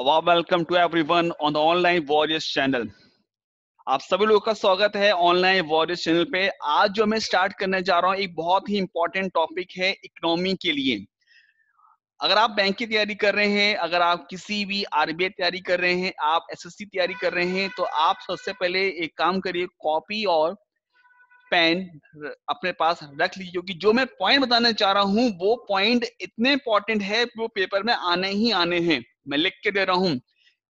welcome to everyone on the online warriors channel आप सभी लोगों का स्वागत है ऑनलाइन वॉरियर्स चैनल पे आज जो मैं स्टार्ट करने जा रहा हूँ एक बहुत ही इंपॉर्टेंट टॉपिक है इकोनॉमी के लिए अगर आप बैंक की तैयारी कर रहे हैं अगर आप किसी भी आरबीआई तैयारी कर रहे हैं आप एसएससी तैयारी कर रहे हैं तो आप सबसे पहले एक काम करिए कॉपी और पेन अपने पास रख लीजिए क्योंकि जो मैं पॉइंट बताना चाह रहा हूँ वो पॉइंट इतने इंपॉर्टेंट है वो पेपर में आने ही आने हैं मैं लिख के दे रहा हूँ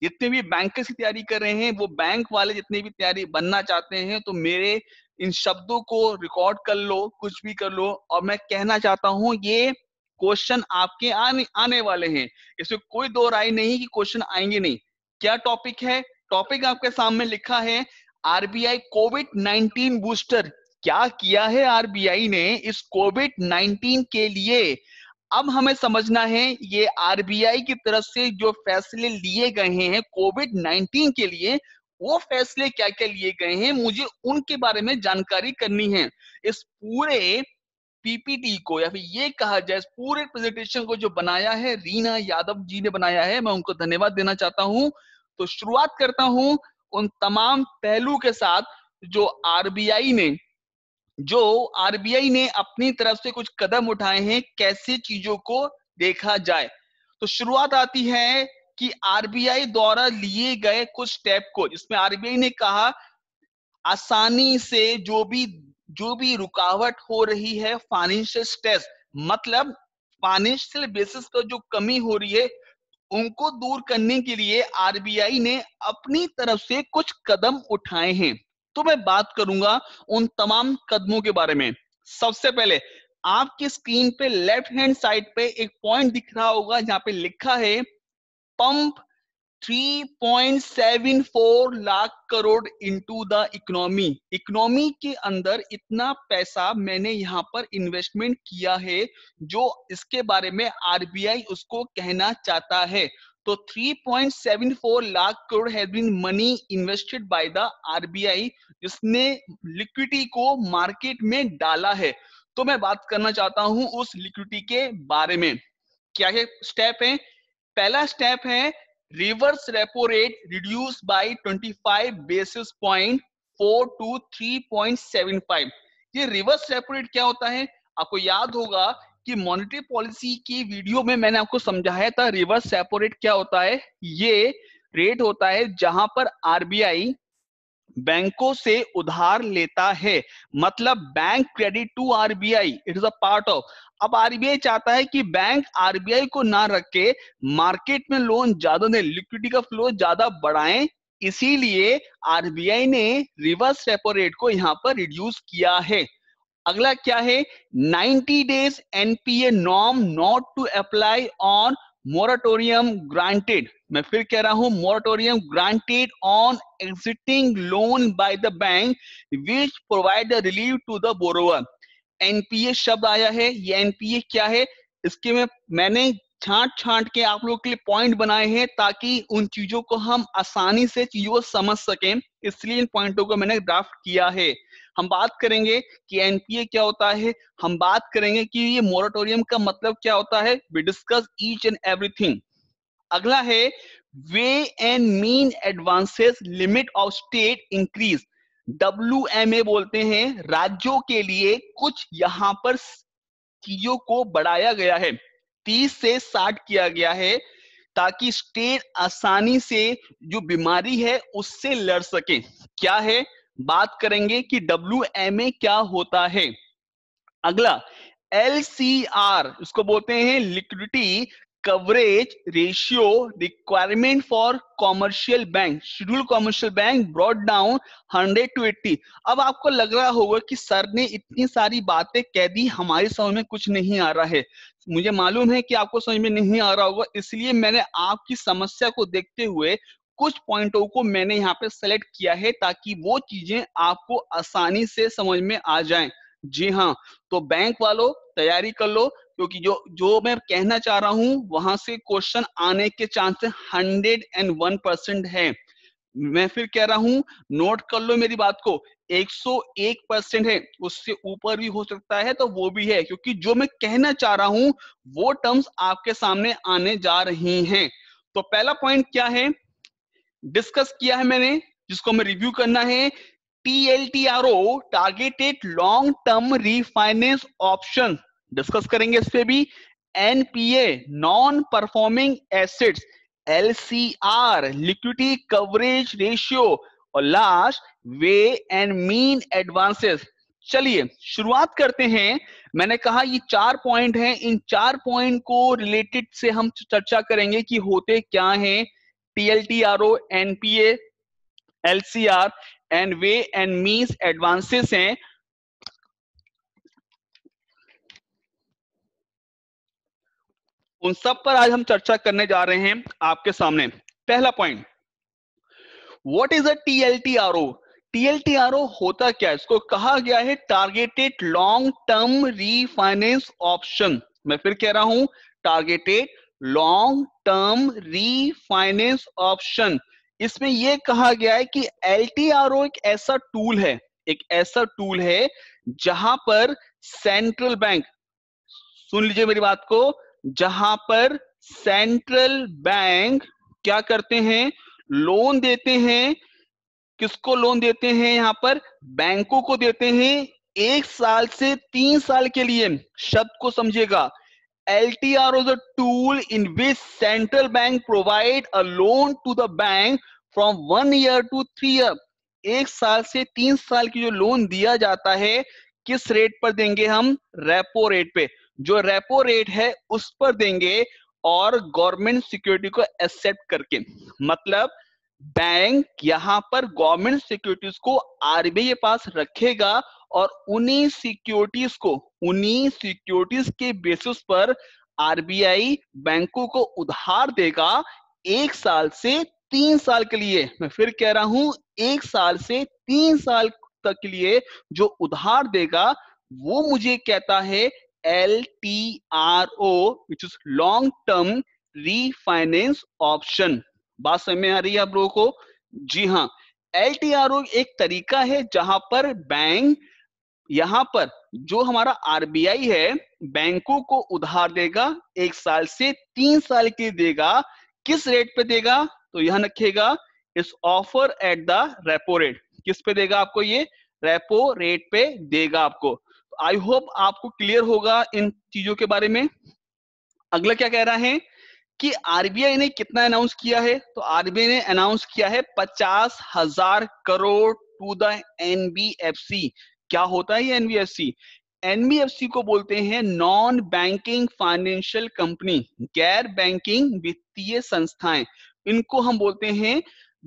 जितने भी बैंकर्स की तैयारी कर रहे हैं वो बैंक वाले जितने भी तैयारी बनना चाहते हैं तो मेरे इन शब्दों को रिकॉर्ड कर लो कुछ भी कर लो और मैं कहना चाहता हूँ ये क्वेश्चन आपके आने आने वाले हैं इसमें कोई दो राय नहीं कि क्वेश्चन आएंगे नहीं क्या टॉपिक है टॉपिक आपके सामने लिखा है आरबीआई कोविड 19 बूस्टर क्या किया है आरबीआई ने इस कोविड 19 के लिए अब हमें समझना है ये आरबीआई की तरफ से जो फैसले लिए गए हैं कोविड 19 के लिए वो फैसले क्या क्या लिए गए हैं मुझे उनके बारे में जानकारी करनी है इस पूरे पीपीटी को या फिर ये कहा जाए इस पूरे प्रेजेंटेशन को जो बनाया है रीना यादव जी ने बनाया है मैं उनको धन्यवाद देना चाहता हूं तो शुरुआत करता हूं उन तमाम पहलू के साथ जो आरबीआई ने जो आरबीआई ने अपनी तरफ से कुछ कदम उठाए हैं कैसे चीजों को देखा जाए तो शुरुआत आती है कि आरबीआई द्वारा लिए गए कुछ स्टेप को जिसमें आरबीआई ने कहा आसानी से जो भी जो भी रुकावट हो रही है फाइनेंशियल स्ट्रेस मतलब फाइनेंशियल बेसिस पर जो कमी हो रही है उनको दूर करने के लिए आरबीआई ने अपनी तरफ से कुछ कदम उठाए हैं तो मैं बात करूंगा उन तमाम कदमों के बारे में सबसे पहले आपकी स्क्रीन पे लेफ्ट हैंड साइड पे एक पॉइंट दिख रहा होगा जहां पे लिखा है pump 3.74 lakh crore into the economy economy के अंदर इतना पैसा मैंने यहां पर इन्वेस्टमेंट किया है जो इसके बारे में आरबीआई उसको कहना चाहता है तो 3.74 lakh crore has been money invested by the RBI जिसने लिक्विडिटी को मार्केट में डाला है तो मैं बात करना चाहता हूं उस लिक्विडिटी के बारे में क्या है स्टेप है पहला स्टेप है reverse repo rate reduce by 25 basis point four to five ये रिवर्स रेपो रेट क्या होता है आपको याद होगा कि मॉनेटरी पॉलिसी की वीडियो में मैंने आपको समझाया था रिवर्स सेपोरेट क्या होता है ये रेट होता है जहां पर आरबीआई बैंकों से उधार लेता है मतलब bank credit to RBI it is a part of अब आरबीआई चाहता है कि बैंक आरबीआई को ना रखे मार्केट में लोन ज्यादा दे लिक्विडिटी का फ्लो ज्यादा बढ़ाए इसीलिए आरबीआई ने रिवर्स रेपो रेट को यहाँ पर रिड्यूस किया है अगला क्या है 90 days NPA norm not to apply on moratorium granted मैं फिर कह रहा हूं moratorium granted on existing loan by the bank which provide the relief to the borrower NPA शब्द आया है ये एनपीए क्या है इसके में मैंने छांट छांट के आप लोग के लिए पॉइंट बनाए हैं ताकि उन चीजों को हम आसानी से चीजों को समझ सकें इसलिए इन पॉइंटों को मैंने ड्राफ्ट किया है हम बात करेंगे कि एनपीए क्या होता है हम बात करेंगे कि ये मोरेटोरियम का मतलब क्या होता है we discuss each and everything अगला है way and mean advances limit of state increase W बोलते हैं राज्यों के लिए कुछ यहाँ पर चीजों को बढ़ाया गया है 30 से साठ किया गया है ताकि स्टेट आसानी से जो बीमारी है उससे लड़ सके क्या है बात करेंगे कि डब्ल्यू एम ए क्या होता है अगला एल सी आर उसको बोलते हैं liquidity coverage ratio requirement for commercial bank scheduled commercial bank brought down 100 to 80 अब आपको लग रहा होगा कि सर ने इतनी सारी बातें कह दी हमारी समझ में कुछ नहीं आ रहा है मुझे मालूम है कि आपको समझ में नहीं आ रहा होगा इसलिए मैंने आपकी समस्या को देखते हुए कुछ पॉइंटों को मैंने यहाँ पे सेलेक्ट किया है ताकि वो चीजें आपको आसानी से समझ में आ जाएं जी हाँ तो बैंक वालों तैयारी कर लो क्योंकि जो जो मैं कहना चाह रहा हूं वहां से क्वेश्चन आने के chances hundred and one percent है मैं फिर कह रहा हूं नोट कर लो मेरी बात को 101 परसेंट है उससे ऊपर भी हो सकता है तो वो भी है क्योंकि जो मैं कहना चाह रहा हूं वो टर्म्स आपके सामने आने जा रही हैं तो पहला पॉइंट क्या है डिस्कस किया है मैंने जिसको हमें रिव्यू करना है TLTRO targeted long term refinance option discuss करेंगे इस पे भी NPA non performing assets LCR liquidity coverage ratio और last way and mean advances चलिए शुरुआत करते हैं मैंने कहा ये चार पॉइंट हैं इन चार पॉइंट को रिलेटेड से हम चर्चा करेंगे कि होते क्या हैं TLTRO NPA LCR and way and means advances हैं उन सब पर आज हम चर्चा करने जा रहे हैं आपके सामने पहला point what is a TLTRO TLTRO होता क्या है इसको कहा गया है targeted long term refinance option मैं फिर कह रहा हूं targeted long term refinance option इसमें यह कहा गया है कि एल एक ऐसा टूल है एक ऐसा टूल है जहां पर सेंट्रल बैंक सुन लीजिए मेरी बात को जहां पर सेंट्रल बैंक क्या करते हैं लोन देते हैं किसको लोन देते हैं यहां पर बैंकों को देते हैं एक साल से तीन साल के लिए शब्द को समझिएगा are is a tool in which central bank provide a loan to the bank from one year to three year एक साल से तीन साल की जो लोन दिया जाता है किस रेट पर देंगे हम रेपो रेट पे जो रेपो रेट है उस पर देंगे और गवर्नमेंट सिक्योरिटी को एक्सेप्ट करके मतलब बैंक यहां पर गवर्नमेंट सिक्योरिटीज को आरबीआई के पास रखेगा और उन्हीं सिक्योरिटीज को उन्हीं सिक्योरिटीज के बेसिस पर आरबीआई बैंकों को उधार देगा एक साल से तीन साल के लिए मैं फिर कह रहा हूं एक साल से तीन साल तक के लिए जो उधार देगा वो मुझे कहता है L T R O which is long term refinance option बात समझ में आ रही है आप लोगों को जी हाँ एल टी आर ओ एक तरीका है जहां पर बैंक यहां पर जो हमारा आरबीआई है बैंकों को उधार देगा एक साल से तीन साल के देगा किस रेट पे देगा तो यहां रखेगा इस offer at the repo rate किस पे देगा आपको ये रेपो रेट पे देगा आपको आई तो होप आपको क्लियर होगा इन चीजों के बारे में अगला क्या कह रहा है कि आरबीआई ने कितना अनाउंस किया है तो आरबीआई ने अनाउंस किया है पचास हजार करोड़ टू द एनबीएफसी क्या होता है ये एनबीएफसी एनबीएफसी को बोलते हैं नॉन बैंकिंग फाइनेंशियल कंपनी गैर बैंकिंग वित्तीय संस्थाएं इनको हम बोलते हैं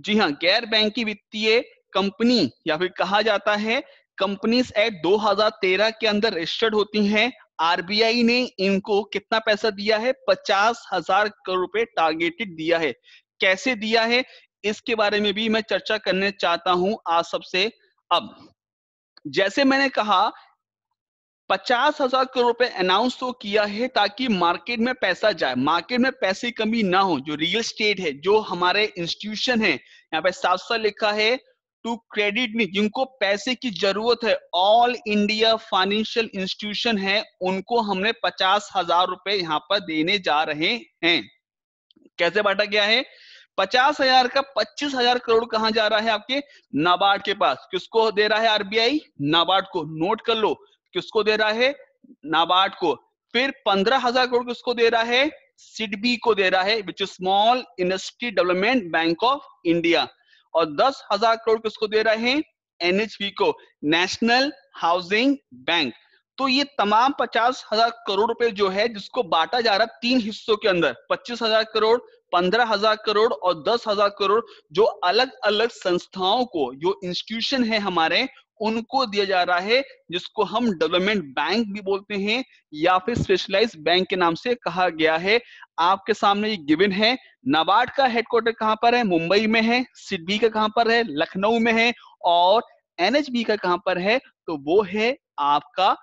जी हाँ गैर बैंकिंग वित्तीय कंपनी या फिर कहा जाता है कंपनीज एक्ट 2013 के अंदर रजिस्टर्ड होती हैं आरबीआई ने इनको कितना पैसा दिया है पचास हजार करोड़ रुपए टारगेटेड दिया है कैसे दिया है इसके बारे में भी मैं चर्चा करने चाहता हूं आज सबसे अब जैसे मैंने कहा पचास हजार करोड़ रुपए अनाउंस तो किया है ताकि मार्केट में पैसा जाए मार्केट में पैसे की कमी ना हो जो रियल स्टेट है जो हमारे इंस्टीट्यूशन है यहाँ पे साफ साफ लिखा है टू क्रेडिट मी जिनको पैसे की जरूरत है ऑल इंडिया फाइनेंशियल इंस्टीट्यूशन है उनको हमने पचास हजार रुपए यहाँ पर देने जा रहे हैं कैसे बांटा गया है पचास हजार का पच्चीस हजार करोड़ कहाँ जा रहा है आपके नाबार्ड के पास किसको दे रहा है आरबीआई नाबार्ड को नोट कर लो किसको दे रहा है नाबार्ड को फिर पंद्रह हजार करोड़ किसको दे रहा है सिडबी को दे रहा है which is small industry development bank of India और दस हजार करोड़ किसको दे रहा है एनएचपी को नेशनल हाउसिंग बैंक तो ये तमाम पचास हजार करोड़ रुपए जो है जिसको बांटा जा रहा तीन हिस्सों के अंदर पच्चीस हजार करोड़ पंद्रह हजार करोड़ और दस हजार करोड़ जो अलग अलग संस्थाओं को जो इंस्टीट्यूशन है हमारे उनको दिया जा रहा है जिसको हम डेवलपमेंट बैंक भी बोलते हैं या फिर स्पेशलाइज बैंक के नाम से कहा गया है आपके सामने ये गिवन है नाबार्ड का हेडक्वार्टर कहां पर है मुंबई में है सिडबी का कहां पर है लखनऊ में है और एनएचबी का कहां पर है तो वो है आपका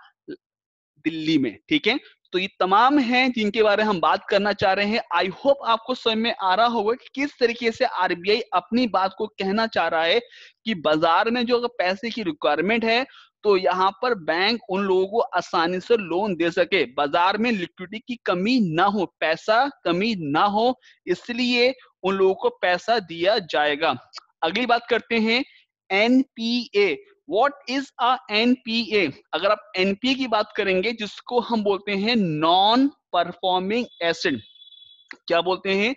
दिल्ली में ठीक है तो ये तमाम हैं जिनके बारे में हम बात करना चाह रहे हैं आई होप आपको समझ में आ रहा होगा कि किस तरीके से आरबीआई अपनी बात को कहना चाह रहा है कि बाजार में जो पैसे की रिक्वायरमेंट है तो यहाँ पर बैंक उन लोगों को आसानी से लोन दे सके बाजार में लिक्विडिटी की कमी ना हो पैसा कमी ना हो इसलिए उन लोगों को पैसा दिया जाएगा अगली बात करते हैं NPA what is a NPA अगर आप एनपीए की बात करेंगे जिसको हम बोलते हैं नॉन परफॉर्मिंग एसिड क्या बोलते हैं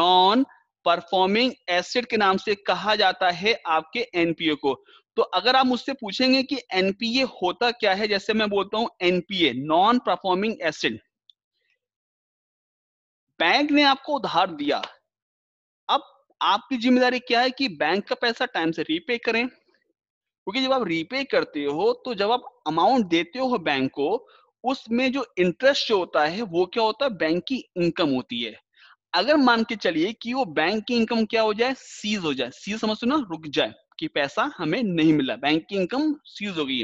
नॉन परफॉर्मिंग एसिड के नाम से कहा जाता है आपके एनपीए को तो अगर आप मुझसे पूछेंगे कि एनपीए होता क्या है जैसे मैं बोलता हूं NPA non performing asset bank ने आपको उधार दिया अब आपकी जिम्मेदारी क्या है कि बैंक का पैसा टाइम से रीपे करें क्योंकि जब आप रीपे करते हो तो जब आप अमाउंट देते हो बैंक को उसमें जो इंटरेस्ट जो होता है वो क्या होता है बैंक की इनकम होती है अगर मान के चलिए कि वो बैंक की इनकम क्या हो जाए सीज हो जाए सीज समझते ना रुक जाए कि पैसा हमें नहीं मिला बैंक की इनकम सीज हो गई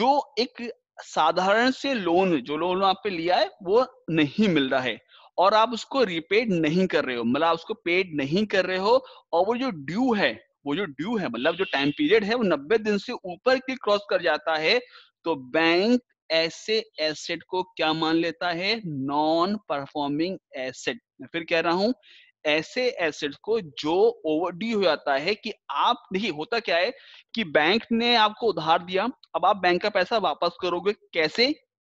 जो एक साधारण से लोन जो लोन पे लिया है वो नहीं मिल रहा है और आप उसको रिपेड नहीं कर रहे हो मतलब आप उसको पेड नहीं कर रहे हो और वो जो ड्यू है वो जो ड्यू है मतलब जो टाइम पीरियड है वो नब्बे दिन से ऊपर की क्रॉस कर जाता है तो बैंक ऐसे एसेट को क्या मान लेता है नॉन परफॉर्मिंग एसेट मैं फिर कह रहा हूं ऐसे एसेट को जो ओवर डी हो जाता है कि आप नहीं होता क्या है कि बैंक ने आपको उधार दिया अब आप बैंक का पैसा वापस करोगे कैसे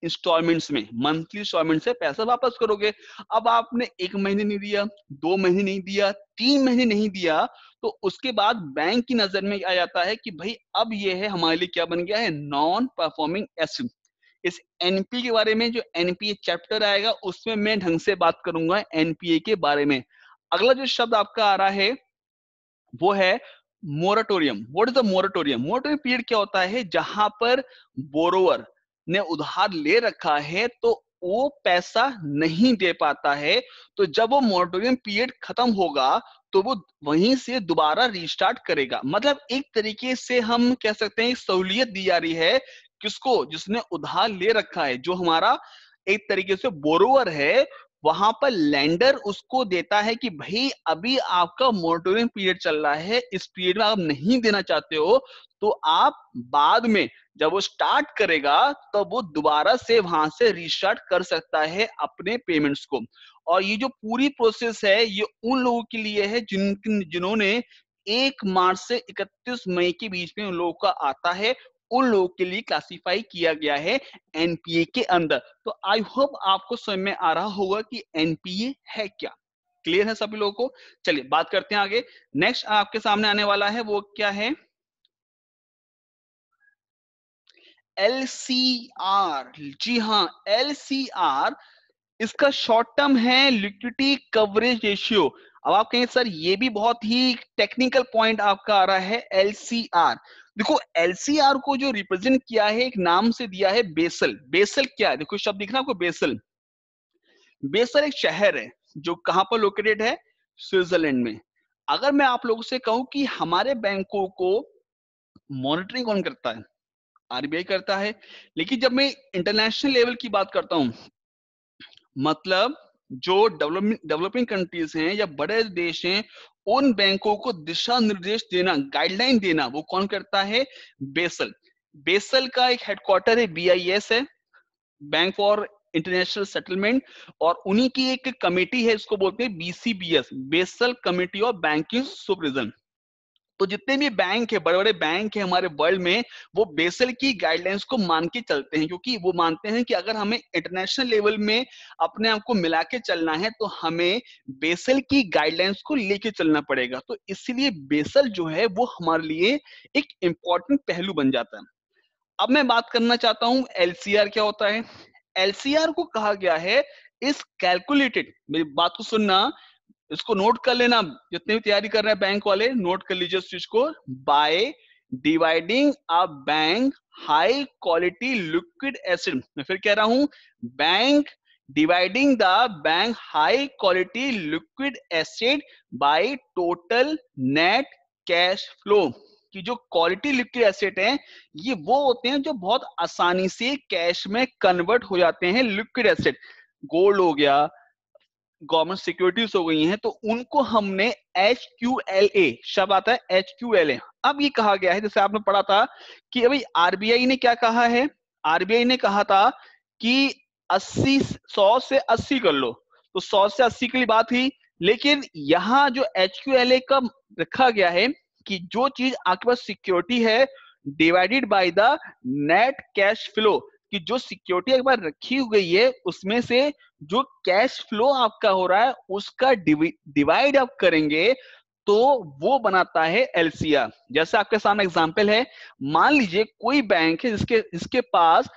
इंस्टॉलमेंट्स में मंथली इंस्टॉलमेंट से पैसा वापस करोगे अब आपने एक महीने नहीं दिया दो महीने नहीं दिया तीन महीने नहीं दिया तो उसके बाद बैंक की नजर में आ जाता है कि भाई अब यह है हमारे लिए क्या बन गया है नॉन परफॉर्मिंग एसेट इस एनपीए के बारे में जो एनपीए चैप्टर आएगा उसमें मैं ढंग से बात करूंगा एनपीए के बारे में अगला जो शब्द आपका आ रहा है वो है moratorium what is the moratorium moratorium period क्या होता है जहां पर बोरोवर ने उधार ले रखा है तो वो पैसा नहीं दे पाता है तो जब वो मोratorium पीरियड खत्म होगा तो वो वहीं से दोबारा रिस्टार्ट करेगा मतलब एक तरीके से हम कह सकते हैं सहूलियत दी जा रही है किसको जिसने उधार ले रखा है जो हमारा एक तरीके से बोरोवर है वहां पर लैंडर उसको देता है कि भाई अभी आपका मोरटोरियम पीरियड चल रहा है इस पीरियड में आप नहीं देना चाहते हो तो आप बाद में जब वो स्टार्ट करेगा तो वो दोबारा से वहां से रिस्टार्ट कर सकता है अपने पेमेंट्स को और ये जो पूरी प्रोसेस है ये उन लोगों के लिए है जिन जिन्होंने एक मार्च से इकतीस मई के बीच में उन लोगों का आता है उन लोगों के लिए क्लासिफाई किया गया है एनपीए के अंदर तो आई होप आपको समझ में आ रहा होगा कि एनपीए है क्या क्लियर है सभी लोगों को चलिए बात करते हैं आगे नेक्स्ट आपके सामने आने वाला है वो क्या है एल सी आर जी हाँ एल सी आर इसका शॉर्ट टर्म है लिक्विडिटी कवरेज रेशियो अब आप कहेंगे सर ये भी बहुत ही टेक्निकल पॉइंट आपका आ रहा है एल सी आर देखो एल सी आर को जो रिप्रेजेंट किया है एक नाम से दिया है बेसल बेसल क्या है देखो शब्द दिखना आपको बेसल बेसल एक शहर है जो कहां पर लोकेटेड है स्विट्जरलैंड में अगर मैं आप लोगों से कहूं कि हमारे बैंकों को मॉनिटरिंग कौन करता है आरबीआई करता है लेकिन जब मैं इंटरनेशनल लेवल की बात करता हूँ मतलब जो डेवलपमेंट डेवलपिंग कंट्रीज हैं या बड़े देश हैं उन बैंकों को दिशा निर्देश देना गाइडलाइन देना वो कौन करता है बेसल बेसल का एक हेडक्वार्टर है बीआईएस है बैंक फॉर इंटरनेशनल सेटलमेंट और उन्हीं की एक कमेटी है इसको बोलते हैं BCBS Basel committee of banking supervision तो जितने भी बैंक है बड़े बड़े बैंक है हमारे वर्ल्ड में वो बेसल की गाइडलाइंस को मान के चलते हैं क्योंकि वो मानते हैं कि अगर हमें इंटरनेशनल लेवल में अपने आप को मिला के चलना है तो हमें बेसल की गाइडलाइंस को लेके चलना पड़ेगा तो इसलिए बेसल जो है वो हमारे लिए एक इम्पॉर्टेंट पहलू बन जाता है अब मैं बात करना चाहता हूं एलसीआर क्या होता है एलसीआर को कहा गया है इस कैलकुलेटेड मेरी बात को सुनना इसको नोट कर लेना जितने भी तैयारी कर रहे हैं बैंक वाले नोट कर लीजिए उस चीज को by dividing a bank high quality liquid asset मैं फिर कह रहा हूं bank dividing the bank high quality liquid asset by total net cash flow कि जो क्वालिटी लिक्विड एसेट हैं ये वो होते हैं जो बहुत आसानी से कैश में कन्वर्ट हो जाते हैं लिक्विड एसेट गोल्ड हो गया गवर्नमेंट सिक्योरिटीज हो गई हैं तो उनको हमने एच क्यू एल ए शब्द आता है एच क्यू एल ए अब ये कहा गया है जैसे आपने पढ़ा था कि अभी आरबीआई ने क्या कहा है आरबीआई ने कहा था कि 80 सौ से 80 कर लो तो 100 से 80 के लिए बात हुई लेकिन यहाँ जो एच क्यू एल ए का रखा गया है कि जो चीज आपके पास सिक्योरिटी है divided by the net cash flow कि जो सिक्योरिटी एक बार रखी हुई है उसमें से जो कैश फ्लो आपका हो रहा है उसका डिवाइड आप करेंगे तो वो बनाता है एलसीआर जैसे आपके सामने एग्जाम्पल है मान लीजिए कोई बैंक है जिसके जिसके पास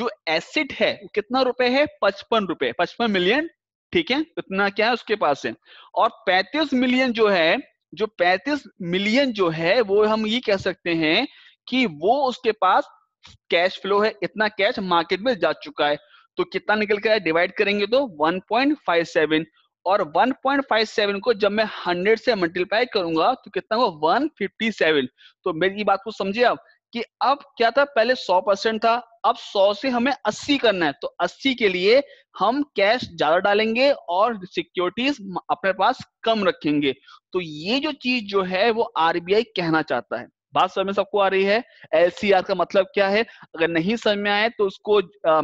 जो एसिड है कितना रुपए है पचपन रुपए पचपन मिलियन ठीक है इतना क्या है उसके पास है और पैंतीस मिलियन जो है जो पैंतीस मिलियन जो है वो हम ये कह सकते हैं कि वो उसके पास कैश फ्लो है इतना कैश मार्केट में जा चुका है तो कितना निकल कर डिवाइड करेंगे तो 1.57 और 1.57 को जब मैं 100 से मल्टीप्लाई करूंगा तो कितना होगा 157 तो मेरी बात को समझिए आप कि अब क्या था पहले 100 परसेंट था अब 100 से हमें 80 करना है तो 80 के लिए हम कैश ज्यादा डालेंगे और सिक्योरिटीज अपने पास कम रखेंगे तो ये जो चीज जो है वो आरबीआई कहना चाहता है बात समझ में सबको आ रही है एलसीआर का मतलब क्या है अगर नहीं समझ में आए तो उसको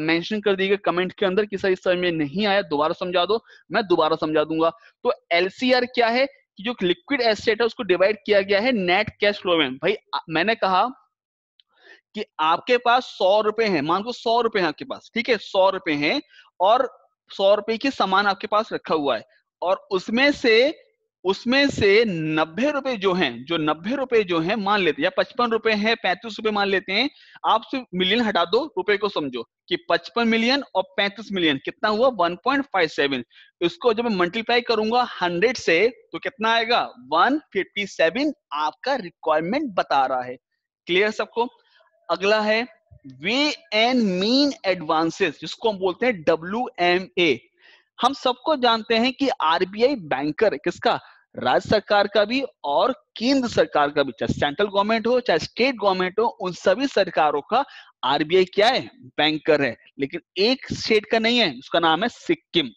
मेंशन कर दीजिएगा कमेंट के अंदर कि सर इस समय में नहीं आया दोबारा समझा दो मैं दोबारा समझा दूंगा तो एलसीआर क्या है कि जो लिक्विड एसेट है उसको डिवाइड किया गया है नेट कैश फ्लो में भाई मैंने कहा कि आपके पास सौ रुपए है मान लो सौ रुपए है आपके पास ठीक है सौ रुपए है और सौ रुपए की सामान आपके पास रखा हुआ है और उसमें से उसमें से नब्बे रुपए जो हैं जो नब्बे रुपए जो हैं मान लेते हैं या पचपन रुपए है पैंतीस रुपए मान लेते हैं आप सिर्फ मिलियन हटा दो रुपए को समझो कि पचपन मिलियन और पैंतीस मिलियन कितना हुआ 1.57 इसको जब मैं मल्टीप्लाई करूंगा हंड्रेड से तो कितना आएगा 157 आपका रिक्वायरमेंट बता रहा है क्लियर सबको अगला है वे एंड मीन एडवांसेस जिसको हम बोलते हैं डब्ल्यू हम सबको जानते हैं कि आरबीआई बैंकर किसका राज्य सरकार का भी और केंद्र सरकार का भी चाहे सेंट्रल गवर्नमेंट हो चाहे स्टेट गवर्नमेंट हो उन सभी सरकारों का आरबीआई क्या है बैंकर है लेकिन एक स्टेट का नहीं है उसका नाम है सिक्किम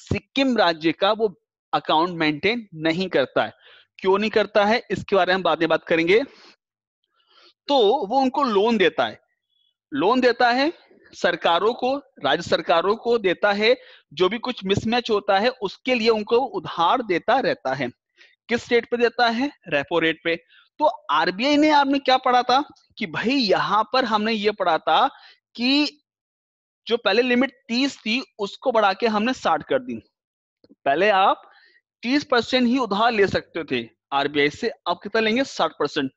सिक्किम राज्य का वो अकाउंट मेंटेन नहीं करता है क्यों नहीं करता है इसके बारे में बाद में बात करेंगे तो वो उनको लोन देता है लोन देता है सरकारों को राज्य सरकारों को देता है जो भी कुछ मिसमैच होता है उसके लिए उनको उधार देता रहता है किस रेट पे देता है रेपो रेट पे तो आरबीआई ने आपने क्या पढ़ा था कि भाई यहां पर हमने ये पढ़ा था कि जो पहले लिमिट 30 थी उसको बढ़ा के हमने 60 कर दी पहले आप 30 परसेंट ही उधार ले सकते थे आरबीआई से आप कितना लेंगे 60 परसेंट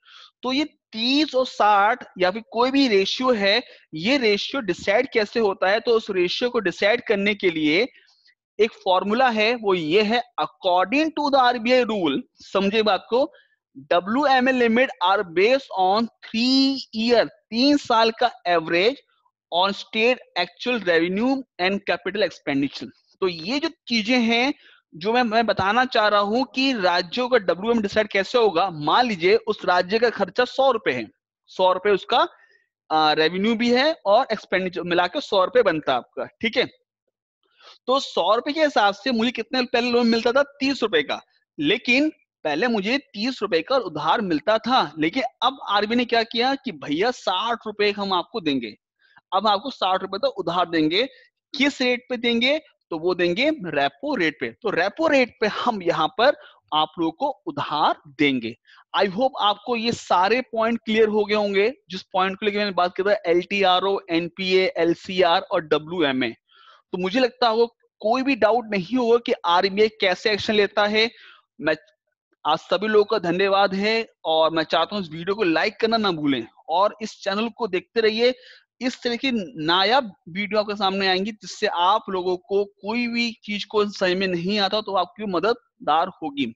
तो ये तीस और साठ या फिर कोई भी रेशियो है ये रेशियो डिसाइड कैसे होता है तो उस रेशियो को डिसाइड करने के लिए एक फॉर्मूला है वो ये है according to the RBI rule समझे बात को W M L limit are based on three year तीन साल का average on state actual revenue and capital expenditure तो ये जो चीजें हैं जो मैं मैं बताना चाह रहा हूँ कि राज्यों का डब्ल्यू एम डिसाइड कैसे होगा मान लीजिए उस राज्य का खर्चा सौ रुपए है सौ रुपए उसका रेवेन्यू भी है और एक्सपेंडिचर मिला के सौ रुपए बनता है आपका ठीक है तो सौ रुपए के हिसाब से मुझे कितने पहले लोन मिलता था तीस रुपए का लेकिन पहले मुझे तीस रुपए का उधार मिलता था लेकिन अब आरबी ने क्या किया कि भैया साठ रुपए हम आपको देंगे अब आपको साठ रुपए तो उधार देंगे किस रेट पे देंगे तो वो देंगे रेपो रेट पे तो रेपो रेट पे हम यहाँ पर आप लोगों को उधार देंगे आई होप आपको ये सारे पॉइंट क्लियर हो गए होंगे जिस पॉइंट को लेकर मैंने बात किया था L T R O NPA R और डब्ल्यू एम ए तो मुझे लगता होगा कोई भी डाउट नहीं होगा कि आरबीआई कैसे एक्शन लेता है मैं आज सभी लोगों का धन्यवाद है और मैं चाहता हूं इस वीडियो को लाइक करना ना भूलें और इस चैनल को देखते रहिए इस तरह की नायाब वीडियो आपके सामने आएंगी जिससे आप लोगों को कोई भी चीज को समझ में नहीं आता तो आपकी मददगार होगी